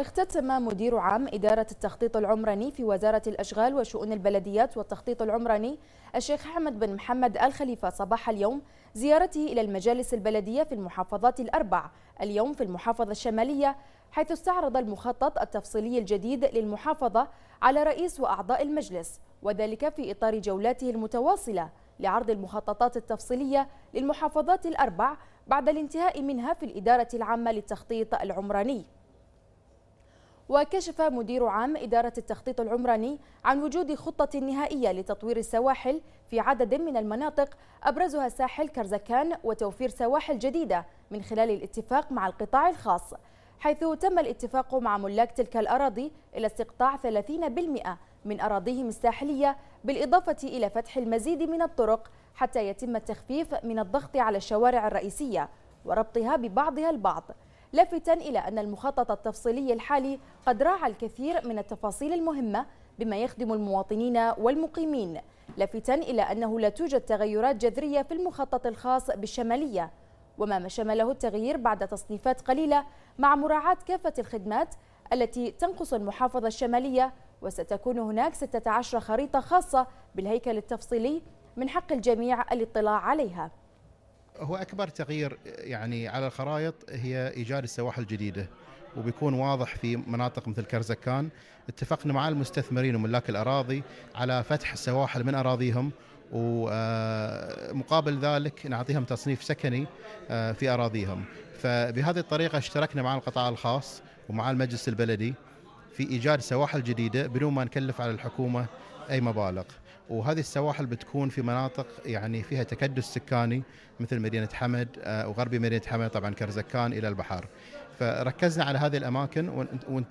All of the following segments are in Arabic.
اختتم مدير عام إدارة التخطيط العمراني في وزارة الأشغال وشؤون البلديات والتخطيط العمراني الشيخ أحمد بن محمد الخليفة صباح اليوم زيارته إلى المجالس البلدية في المحافظات الأربع اليوم في المحافظة الشمالية حيث استعرض المخطط التفصيلي الجديد للمحافظة على رئيس وأعضاء المجلس وذلك في إطار جولاته المتواصلة لعرض المخططات التفصيلية للمحافظات الأربع بعد الانتهاء منها في الإدارة العامة للتخطيط العمراني وكشف مدير عام إدارة التخطيط العمراني عن وجود خطة نهائية لتطوير السواحل في عدد من المناطق أبرزها ساحل كرزكان وتوفير سواحل جديدة من خلال الاتفاق مع القطاع الخاص حيث تم الاتفاق مع ملاك تلك الأراضي إلى استقطاع 30% من أراضيهم الساحلية بالإضافة إلى فتح المزيد من الطرق حتى يتم التخفيف من الضغط على الشوارع الرئيسية وربطها ببعضها البعض لافتا إلى أن المخطط التفصيلي الحالي قد راعى الكثير من التفاصيل المهمة بما يخدم المواطنين والمقيمين لافتا إلى أنه لا توجد تغيرات جذرية في المخطط الخاص بالشمالية وما ما شمله التغيير بعد تصنيفات قليلة مع مراعاة كافة الخدمات التي تنقص المحافظة الشمالية وستكون هناك 16 خريطة خاصة بالهيكل التفصيلي من حق الجميع الاطلاع عليها هو اكبر تغيير يعني على الخرائط هي ايجاد السواحل الجديده وبيكون واضح في مناطق مثل كرزكان اتفقنا مع المستثمرين وملاك الاراضي على فتح السواحل من اراضيهم ومقابل آه، ذلك نعطيهم تصنيف سكني آه، في اراضيهم فبهذه الطريقه اشتركنا مع القطاع الخاص ومع المجلس البلدي في ايجاد سواحل جديده بدون ما نكلف على الحكومه اي مبالغ وهذه السواحل بتكون في مناطق يعني فيها تكدس سكاني مثل مدينه حمد آه، وغربي مدينه حمد طبعا كرزكان الى البحر فركزنا على هذه الاماكن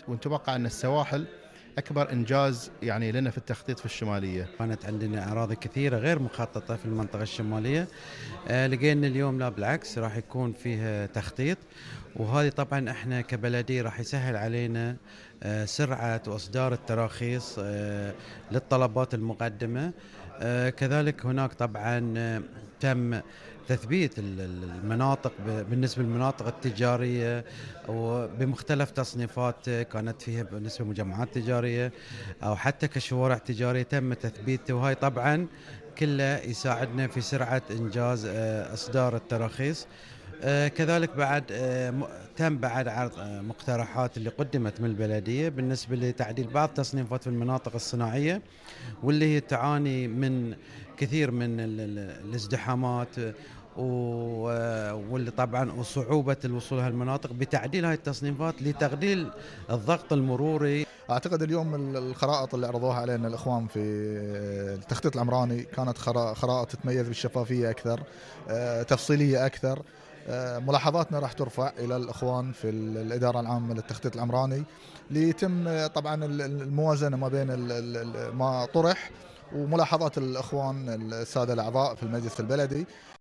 ونتوقع ان السواحل اكبر انجاز يعني لنا في التخطيط في الشماليه. كانت عندنا اراضي كثيره غير مخططه في المنطقه الشماليه. آه، لقينا اليوم لا بالعكس راح يكون فيها تخطيط وهذه طبعا احنا كبلديه راح يسهل علينا آه، سرعه واصدار التراخيص آه، للطلبات المقدمه. كذلك هناك طبعا تم تثبيت المناطق بالنسبه للمناطق التجاريه وبمختلف تصنيفات كانت فيها بالنسبه لمجمعات تجاريه او حتى كشوارع تجاريه تم تثبيته وهي طبعا كله يساعدنا في سرعه انجاز آه، اصدار التراخيص آه، كذلك بعد آه، تم بعد عرض آه، مقترحات اللي قدمت من البلديه بالنسبه لتعديل بعض تصنيفات في المناطق الصناعيه واللي هي تعاني من كثير من الازدحامات واللي طبعا وصعوبه الوصول هالمناطق بتعديل هاي التصنيفات لتقليل الضغط المروري اعتقد اليوم الخرائط اللي عرضوها علينا الاخوان في التخطيط العمراني كانت خرائط تتميز بالشفافيه اكثر تفصيليه اكثر آه، ملاحظاتنا راح ترفع الى الاخوان في الاداره العامه للتخطيط العمراني ليتم آه، طبعا الموازنه ما بين ما طرح وملاحظات الاخوان الساده الاعضاء في المجلس البلدي